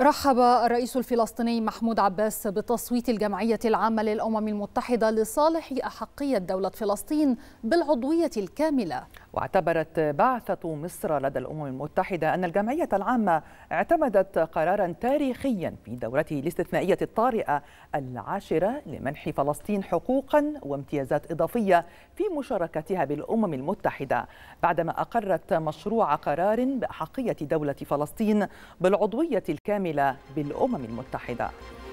رحب الرئيس الفلسطيني محمود عباس بتصويت الجمعية العامة للأمم المتحدة لصالح أحقية دولة فلسطين بالعضوية الكاملة واعتبرت بعثة مصر لدى الأمم المتحدة أن الجمعية العامة اعتمدت قرارا تاريخيا في دورته الاستثنائية الطارئة العاشرة لمنح فلسطين حقوقا وامتيازات إضافية في مشاركتها بالأمم المتحدة بعدما أقرت مشروع قرار بأحقية دولة فلسطين بالعضوية الكاملة بالأمم المتحدة